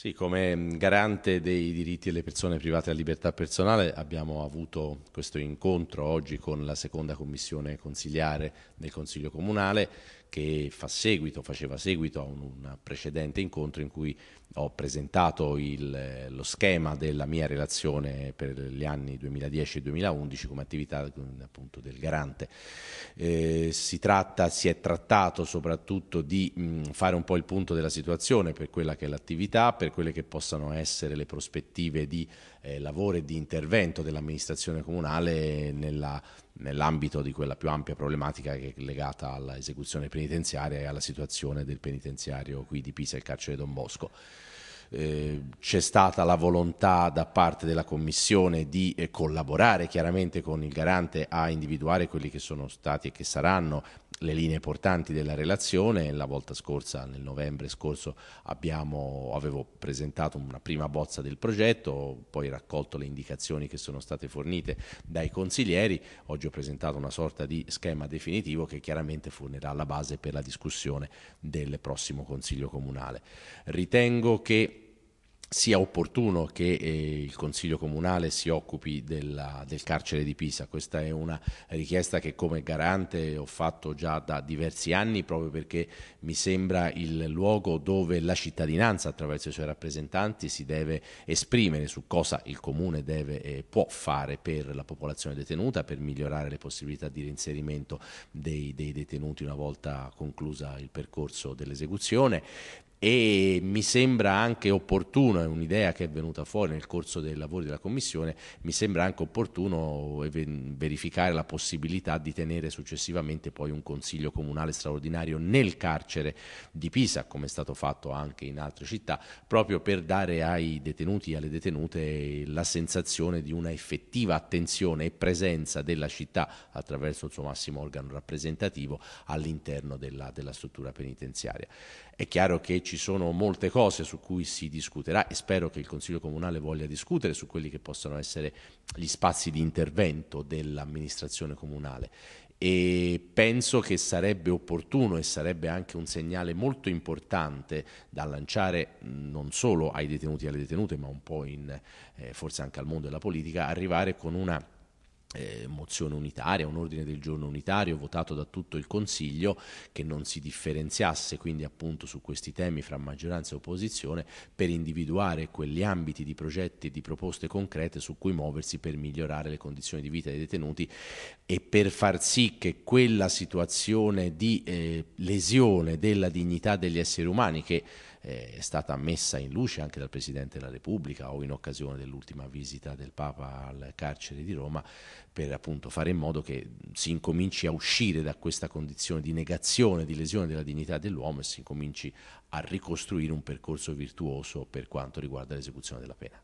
Sì, come mm, garante dei diritti delle persone private alla libertà personale abbiamo avuto questo incontro oggi con la seconda commissione consiliare del Consiglio Comunale che fa seguito, faceva seguito a un, un precedente incontro in cui ho presentato il, eh, lo schema della mia relazione per gli anni 2010 e 2011 come attività mm, appunto, del garante. Eh, si, tratta, si è trattato soprattutto di mh, mm, fare un po' il punto della situazione per quella che è l'attività, per quelle che possano essere le prospettive di eh, lavoro e di intervento dell'amministrazione comunale nella, nell'ambito di quella più ampia problematica che è legata all'esecuzione penitenziaria e alla situazione del penitenziario qui di Pisa, e il carcere Don Bosco. Eh, c'è stata la volontà da parte della Commissione di eh, collaborare chiaramente con il garante a individuare quelli che sono stati e che saranno le linee portanti della relazione. La volta scorsa, nel novembre scorso, abbiamo, avevo presentato una prima bozza del progetto, poi raccolto le indicazioni che sono state fornite dai consiglieri. Oggi ho presentato una sorta di schema definitivo che chiaramente fornirà la base per la discussione del prossimo Consiglio Comunale. Ritengo che sia opportuno che eh, il Consiglio Comunale si occupi della, del carcere di Pisa. Questa è una richiesta che come garante ho fatto già da diversi anni proprio perché mi sembra il luogo dove la cittadinanza attraverso i suoi rappresentanti si deve esprimere su cosa il Comune deve e eh, può fare per la popolazione detenuta, per migliorare le possibilità di reinserimento dei, dei detenuti una volta conclusa il percorso dell'esecuzione e mi sembra anche opportuno, è un'idea che è venuta fuori nel corso dei lavori della Commissione, mi sembra anche opportuno verificare la possibilità di tenere successivamente poi un Consiglio Comunale straordinario nel carcere di Pisa, come è stato fatto anche in altre città, proprio per dare ai detenuti e alle detenute la sensazione di una effettiva attenzione e presenza della città attraverso il suo massimo organo rappresentativo all'interno della, della struttura penitenziaria. È chiaro che ci sono molte cose su cui si discuterà e spero che il Consiglio Comunale voglia discutere su quelli che possono essere gli spazi di intervento dell'amministrazione comunale e penso che sarebbe opportuno e sarebbe anche un segnale molto importante da lanciare non solo ai detenuti e alle detenute ma un po' in, eh, forse anche al mondo della politica, arrivare con una eh, mozione unitaria, un ordine del giorno unitario votato da tutto il Consiglio che non si differenziasse quindi appunto su questi temi fra maggioranza e opposizione per individuare quegli ambiti di progetti e di proposte concrete su cui muoversi per migliorare le condizioni di vita dei detenuti e per far sì che quella situazione di eh, lesione della dignità degli esseri umani che eh, è stata messa in luce anche dal Presidente della Repubblica o in occasione dell'ultima visita del Papa al carcere di Roma per appunto fare in modo che si incominci a uscire da questa condizione di negazione, di lesione della dignità dell'uomo e si incominci a ricostruire un percorso virtuoso per quanto riguarda l'esecuzione della pena.